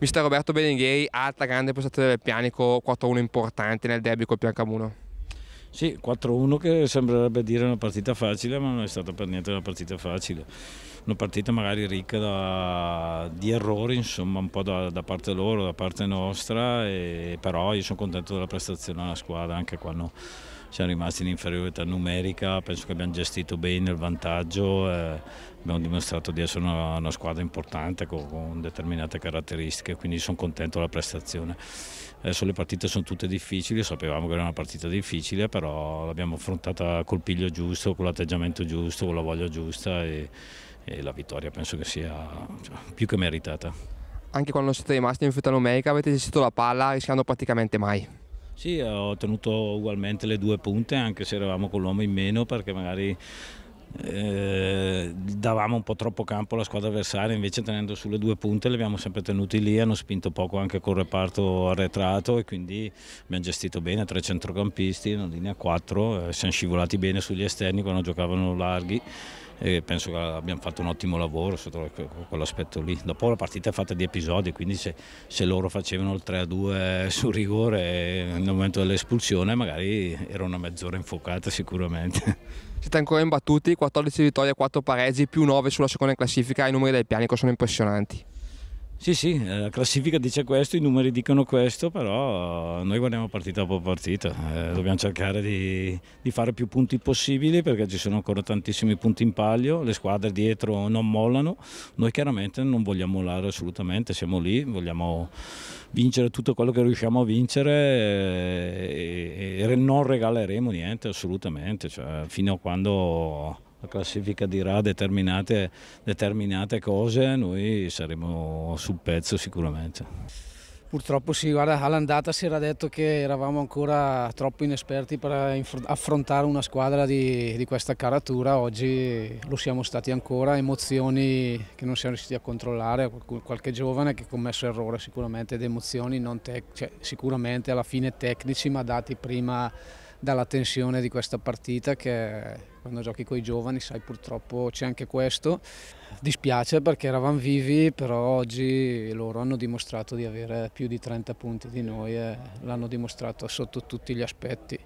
mister Roberto Berengheri, alta grande prestazione del Pianico, 4-1 importante nel debito col Piancamuno. Sì, 4-1 che sembrerebbe dire una partita facile, ma non è stata per niente una partita facile. Una partita magari ricca da, di errori, insomma, un po' da, da, parte loro, da parte nostra, e, però io sono contento della prestazione della squadra, anche quando siamo rimasti in inferiorità numerica, penso che abbiamo gestito bene il vantaggio, eh, abbiamo dimostrato di essere una, una squadra importante con, con, determinate caratteristiche, quindi sono contento della prestazione. Adesso le partite sono tutte difficili, sapevamo che era una partita difficile, però l'abbiamo affrontata col piglio giusto, con l'atteggiamento giusto, con la voglia giusta e, e la vittoria penso che sia cioè, più che meritata. Anche quando siete rimasti in fretta numerica avete gestito la palla rischiando praticamente mai. Sì, ho tenuto ugualmente le due punte anche se eravamo con l'uomo in meno perché magari eh, davamo un po' troppo campo alla squadra avversaria, invece tenendo sulle due punte le abbiamo sempre tenute lì, hanno spinto poco anche col reparto arretrato e quindi abbiamo gestito bene tre centrocampisti, una linea 4, eh, siamo scivolati bene sugli esterni quando giocavano larghi e penso che abbiamo fatto un ottimo lavoro sotto quell'aspetto lì. Dopo la partita è fatta di episodi, quindi se, se loro facevano il 3-2 sul rigore nel momento dell'espulsione magari era una mezz'ora infuocata sicuramente. Siete ancora imbattuti, 14 vittorie, 4 pareggi, più 9 sulla seconda classifica, i numeri del pianico sono impressionanti. Sì, sì, eh, la classifica dice questo, i numeri dicono questo, però noi guardiamo partita dopo partita, eh, dobbiamo cercare di, di, fare più punti possibili perché ci sono ancora tantissimi punti in palio, le squadre dietro non mollano, noi chiaramente non vogliamo mollare assolutamente, siamo lì, vogliamo vincere tutto quello che riusciamo a vincere eh, e, e non regaleremo niente assolutamente, cioè, fino a quando la classifica dirà determinate, determinate cose, noi saremo sul pezzo sicuramente. Purtroppo sì, guarda, all'andata si era detto che eravamo ancora troppo inesperti per eh, affrontare una squadra di, di, questa caratura, oggi lo siamo stati ancora, emozioni che non siamo riusciti a controllare, qualche giovane che ha commesso errore sicuramente, ed emozioni non tec- cioè, sicuramente alla fine tecnici ma dati prima dalla tensione di questa partita che quando giochi con i giovani, sai purtroppo c'è anche questo. Dispiace perché eravamo vivi, però oggi loro hanno dimostrato di avere più di 30 punti di noi e l'hanno dimostrato sotto tutti gli aspetti.